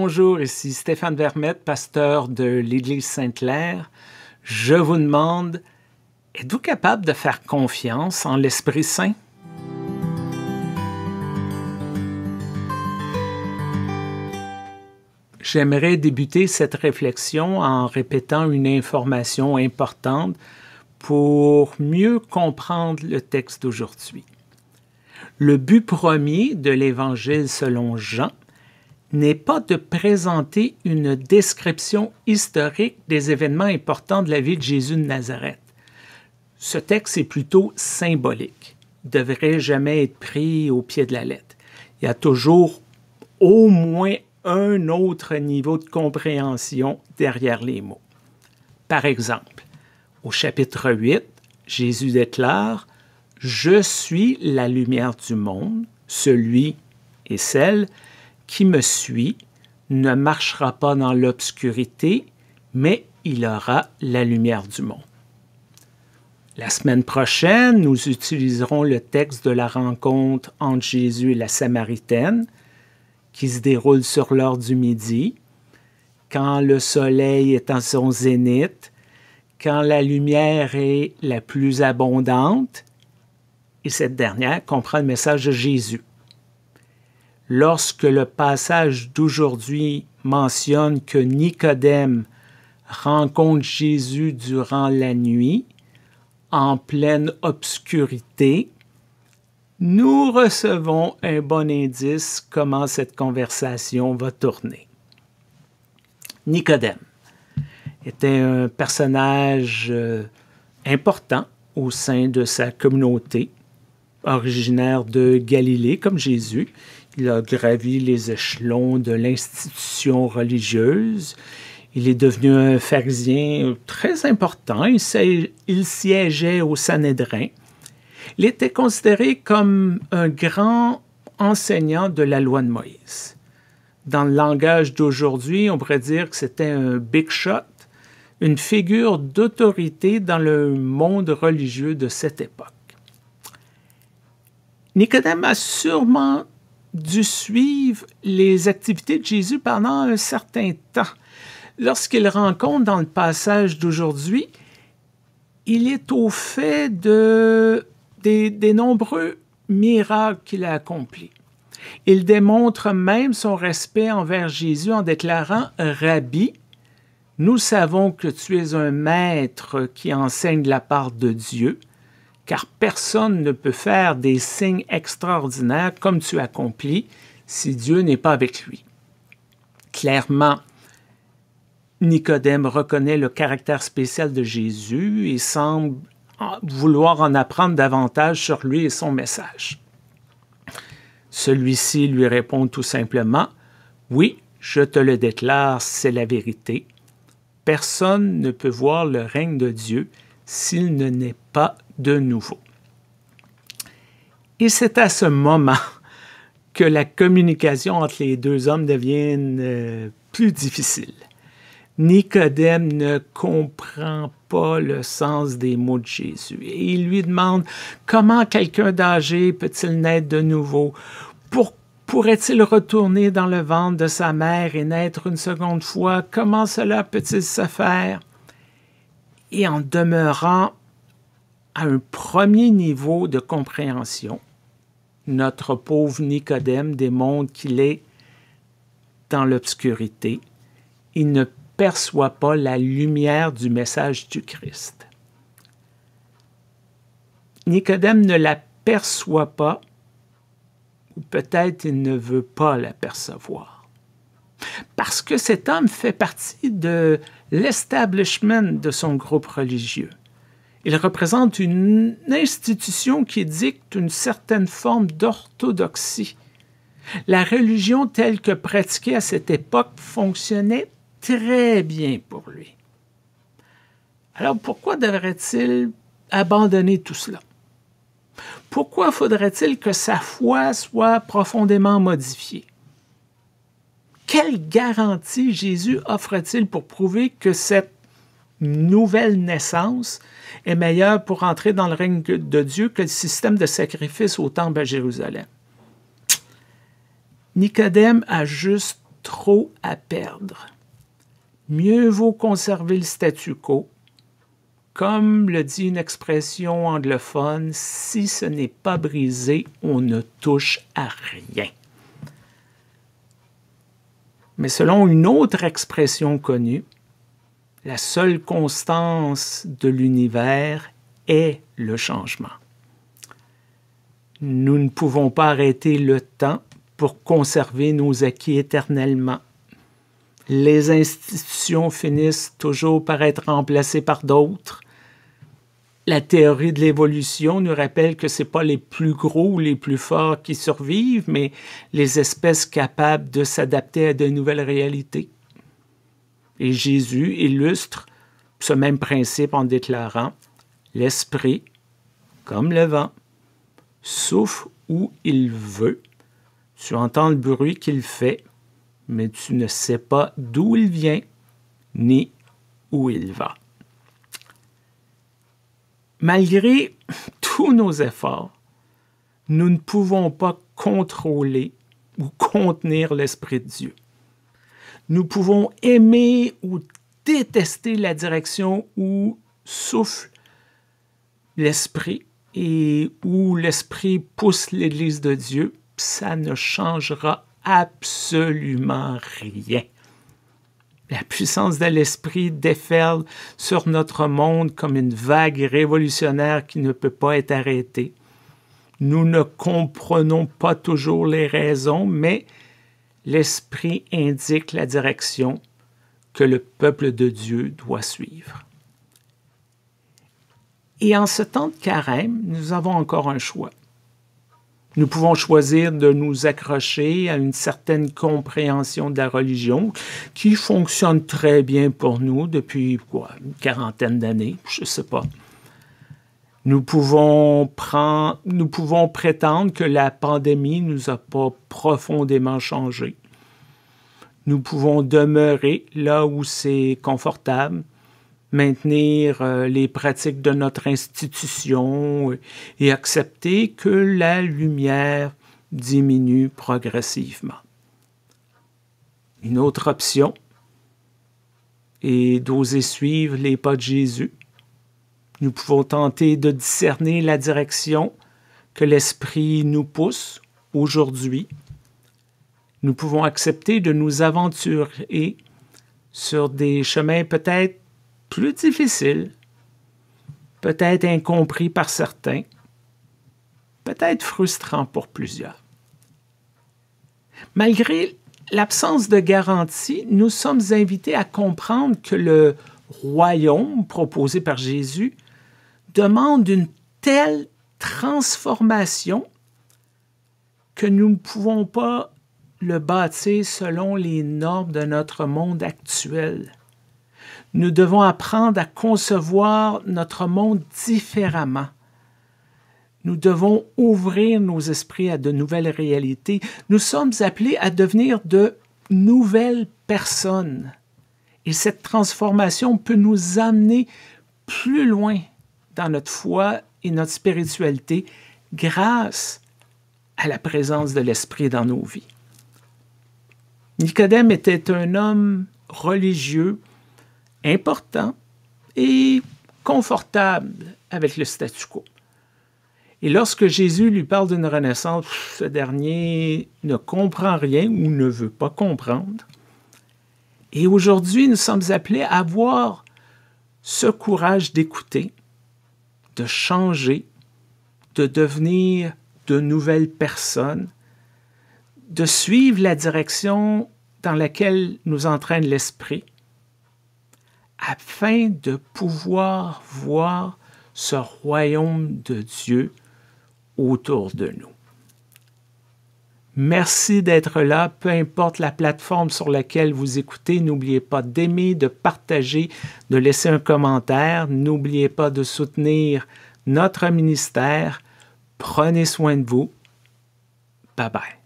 Bonjour, ici Stéphane Vermette, pasteur de l'Église Sainte-Claire. Je vous demande, êtes-vous capable de faire confiance en l'Esprit Saint? J'aimerais débuter cette réflexion en répétant une information importante pour mieux comprendre le texte d'aujourd'hui. Le but premier de l'Évangile selon Jean, n'est pas de présenter une description historique des événements importants de la vie de Jésus de Nazareth. Ce texte est plutôt symbolique, devrait jamais être pris au pied de la lettre. Il y a toujours au moins un autre niveau de compréhension derrière les mots. Par exemple, au chapitre 8, Jésus déclare ⁇ Je suis la lumière du monde, celui et celle ⁇ qui me suit ne marchera pas dans l'obscurité, mais il aura la lumière du monde. La semaine prochaine, nous utiliserons le texte de la rencontre entre Jésus et la Samaritaine, qui se déroule sur l'heure du midi, quand le soleil est en son zénith, quand la lumière est la plus abondante, et cette dernière comprend le message de Jésus lorsque le passage d'aujourd'hui mentionne que Nicodème rencontre Jésus durant la nuit, en pleine obscurité, nous recevons un bon indice comment cette conversation va tourner. Nicodème était un personnage euh, important au sein de sa communauté, originaire de Galilée comme Jésus, il a gravi les échelons de l'institution religieuse. Il est devenu un pharisien très important. Il siégeait au Sanhédrin. Il était considéré comme un grand enseignant de la loi de Moïse. Dans le langage d'aujourd'hui, on pourrait dire que c'était un big shot, une figure d'autorité dans le monde religieux de cette époque. Nicodème a sûrement dû suivre les activités de Jésus pendant un certain temps. Lorsqu'il rencontre dans le passage d'aujourd'hui, il est au fait de, des, nombreux miracles qu'il a accomplis. Il démontre même son respect envers Jésus en déclarant Rabbi, nous savons que tu es un maître qui enseigne la part de Dieu car personne ne peut faire des signes extraordinaires comme tu accomplis si Dieu n'est pas avec lui. Clairement, Nicodème reconnaît le caractère spécial de Jésus et semble vouloir en apprendre davantage sur lui et son message. Celui-ci lui répond tout simplement Oui, je te le déclare, c'est la vérité. Personne ne peut voir le règne de Dieu s'il ne naît pas de nouveau. Et c'est à ce moment que la communication entre les deux hommes devient euh, plus difficile. Nicodème ne comprend pas le sens des mots de Jésus et il lui demande comment quelqu'un d'âgé peut-il naître de nouveau Pourrait-il retourner dans le ventre de sa mère et naître une seconde fois Comment cela peut-il se faire et en demeurant à un premier niveau de compréhension, notre pauvre Nicodème démontre qu'il est dans l'obscurité. Il ne perçoit pas la lumière du message du Christ. Nicodème ne la perçoit pas, ou peut-être il ne veut pas la percevoir parce que cet homme fait partie de l'establishment de son groupe religieux. Il représente une institution qui dicte une certaine forme d'orthodoxie. La religion telle que pratiquée à cette époque fonctionnait très bien pour lui. Alors pourquoi devrait-il abandonner tout cela? Pourquoi faudrait-il que sa foi soit profondément modifiée? quelle garantie Jésus offre-t-il pour prouver que cette nouvelle naissance est meilleure pour entrer dans le règne de Dieu que le système de sacrifice au temple à Jérusalem? Nicodème a juste trop à perdre. Mieux vaut conserver le statu quo. Comme le dit une expression anglophone, si ce n'est pas brisé, on ne touche à rien. Mais selon une autre expression connue, la seule constance de l'univers est le changement. Nous ne pouvons pas arrêter le temps pour conserver nos acquis éternellement. Les institutions finissent toujours par être remplacées par d'autres la théorie de l'évolution nous rappelle que c'est pas les plus gros ou les plus forts qui survivent, mais les espèces capables de s'adapter à de nouvelles réalités. Et Jésus illustre ce même principe en déclarant L'esprit, comme le vent, souffle où il veut. Tu entends le bruit qu'il fait, mais tu ne sais pas d'où il vient ni où il va. Malgré tous nos efforts, nous ne pouvons pas contrôler ou contenir l'Esprit de Dieu. Nous pouvons aimer ou détester la direction où souffle l'Esprit et où l'Esprit pousse l'Église de Dieu. Ça ne changera absolument rien. La puissance de l'Esprit déferle sur notre monde comme une vague révolutionnaire qui ne peut pas être arrêtée. Nous ne comprenons pas toujours les raisons, mais l'Esprit indique la direction que le peuple de Dieu doit suivre. Et en ce temps de carême, nous avons encore un choix. Nous pouvons choisir de nous accrocher à une certaine compréhension de la religion qui fonctionne très bien pour nous depuis quoi, une quarantaine d'années, je ne sais pas. Nous pouvons, prendre, nous pouvons prétendre que la pandémie ne nous a pas profondément changé. Nous pouvons demeurer là où c'est confortable, maintenir euh, les pratiques de notre institution euh, et accepter que la lumière diminue progressivement. Une autre option est d'oser suivre les pas de Jésus. Nous pouvons tenter de discerner la direction que l'Esprit nous pousse aujourd'hui. Nous pouvons accepter de nous aventurer sur des chemins peut-être plus difficile, peut-être incompris par certains, peut-être frustrant pour plusieurs. Malgré l'absence de garantie, nous sommes invités à comprendre que le royaume proposé par Jésus demande une telle transformation que nous ne pouvons pas le bâtir selon les normes de notre monde actuel. Nous devons apprendre à concevoir notre monde différemment. Nous devons ouvrir nos esprits à de nouvelles réalités. Nous sommes appelés à devenir de nouvelles personnes. Et cette transformation peut nous amener plus loin dans notre foi et notre spiritualité grâce à la présence de l'Esprit dans nos vies. Nicodème était un homme religieux important et confortable avec le statu quo. Et lorsque Jésus lui parle d'une renaissance, ce dernier ne comprend rien ou ne veut pas comprendre. Et aujourd'hui, nous sommes appelés à avoir ce courage d'écouter, de changer, de devenir de nouvelles personnes, de suivre la direction dans laquelle nous entraîne l'esprit, afin de pouvoir voir ce royaume de Dieu autour de nous. Merci d'être là, peu importe la plateforme sur laquelle vous écoutez. N'oubliez pas d'aimer, de partager, de laisser un commentaire. N'oubliez pas de soutenir notre ministère. Prenez soin de vous. Bye bye.